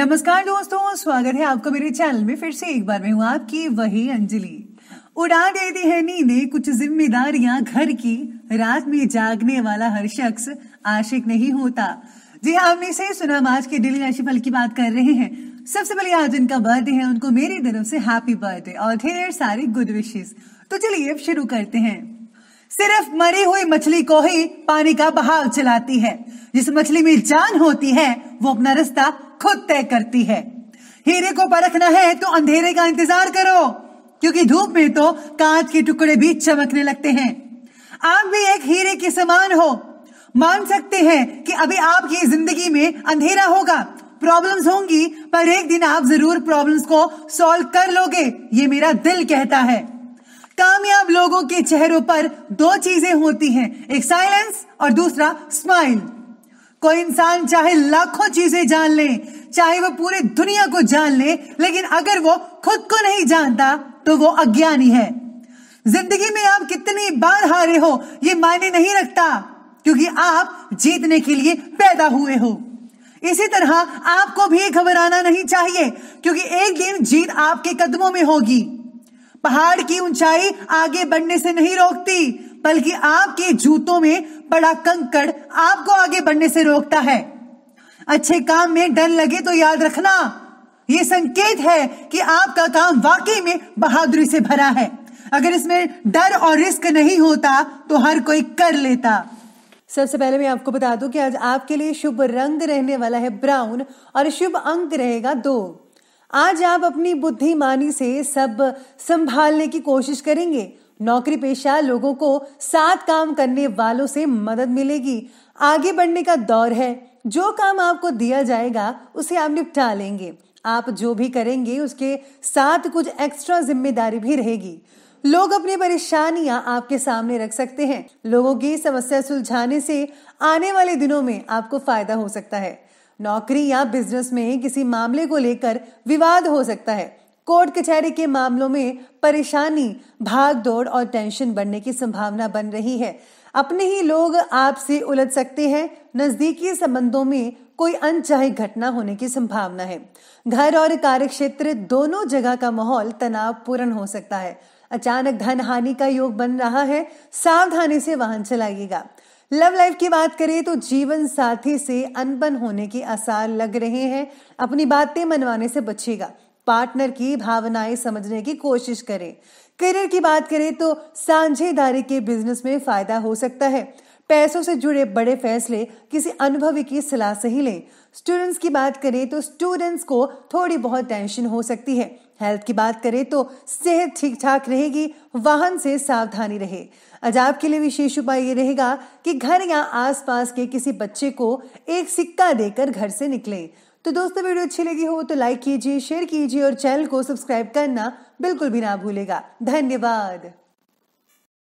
नमस्कार दोस्तों स्वागत है आपका मेरे चैनल में फिर से एक बार मैं हूँ आपकी वही अंजलि उड़ा दे दी है नींदे कुछ जिम्मेदारियां घर की रात में जागने वाला हर शख्स आशिक नहीं होता जी हाँ आपने सही सुना आज के डेली राशिफल की बात कर रहे हैं सबसे पहले आज इनका बर्थडे है उनको मेरी तरफ से हैप्पी बर्थडे और ढेर सारी गुड विशेष तो चलिए अब शुरू करते हैं सिर्फ मरी हुई मछली को ही पानी का बहाव चलाती है जिस मछली में जान होती है वो अपना रास्ता खुद तय करती है हीरे को परखना है तो अंधेरे का इंतजार करो क्योंकि धूप में तो कांच के टुकड़े भी चमकने लगते हैं आप भी एक हीरे के समान हो मान सकते हैं कि अभी आपकी जिंदगी में अंधेरा होगा प्रॉब्लम्स होंगी पर एक दिन आप जरूर प्रॉब्लम्स को सॉल्व कर लोगे ये मेरा दिल कहता है कामयाब लोगों के चेहरों पर दो चीजें होती हैं एक साइलेंस और दूसरा स्माइल कोई इंसान चाहे लाखों चीजें जान ले चाहे वो पूरी दुनिया को जान ले लेकिन अगर वो खुद को नहीं जानता तो वो अज्ञानी है जिंदगी में आप कितनी बार हारे हो ये मायने नहीं रखता क्योंकि आप जीतने के लिए पैदा हुए हो इसी तरह आपको भी घबराना नहीं चाहिए क्योंकि एक दिन जीत आपके कदमों में होगी पहाड़ की ऊंचाई आगे बढ़ने से नहीं रोकती बल्कि आपके जूतों में बड़ा कंकड़ आपको आगे बढ़ने से रोकता है अच्छे काम में डर लगे तो याद रखना यह संकेत है कि आपका काम वाकई में बहादुरी से भरा है अगर इसमें डर और रिस्क नहीं होता तो हर कोई कर लेता सबसे पहले मैं आपको बता दूं कि आज आपके लिए शुभ रंग रहने वाला है ब्राउन और शुभ अंक रहेगा दो आज आप अपनी बुद्धिमानी से सब संभालने की कोशिश करेंगे नौकरी पेशा लोगों को साथ काम करने वालों से मदद मिलेगी आगे बढ़ने का दौर है जो काम आपको दिया जाएगा उसे आप निपटा लेंगे आप जो भी करेंगे उसके साथ कुछ एक्स्ट्रा जिम्मेदारी भी रहेगी लोग अपनी परेशानियां आपके सामने रख सकते हैं लोगों की समस्या सुलझाने से आने वाले दिनों में आपको फायदा हो सकता है नौकरी या बिजनेस में किसी मामले को लेकर विवाद हो सकता है कोर्ट कचहरी के मामलों में परेशानी भाग दौड़ और टेंशन बढ़ने की संभावना बन रही है अपने ही लोग आपसे उलझ सकते हैं नजदीकी संबंधों में कोई अनचाही घटना होने की संभावना है घर और कार्यक्षेत्र दोनों जगह का माहौल तनावपूर्ण हो सकता है अचानक धन हानि का योग बन रहा है सावधानी से वाहन चलाइएगा लव लाइफ की बात करें तो जीवन साथी से अनबन होने के आसार लग रहे हैं अपनी बातें मनवाने से बचेगा पार्टनर की भावनाएं समझने की कोशिश करें करियर की बात करें तो साझेदारी के बिजनेस में फायदा हो सकता है पैसों से जुड़े बड़े फैसले किसी अनुभवी की सलाह से ही लें स्टूडेंट्स की बात करें तो स्टूडेंट्स को थोड़ी बहुत टेंशन हो सकती है हेल्थ की बात करें तो सेहत ठीक ठाक रहेगी वाहन से सावधानी रहे आज आपके लिए विशेष उपाय ये रहेगा कि घर या आसपास के किसी बच्चे को एक सिक्का देकर घर से निकलें तो दोस्तों वीडियो अच्छी लगी हो तो लाइक कीजिए शेयर कीजिए और चैनल को सब्सक्राइब करना बिल्कुल भी ना भूलेगा धन्यवाद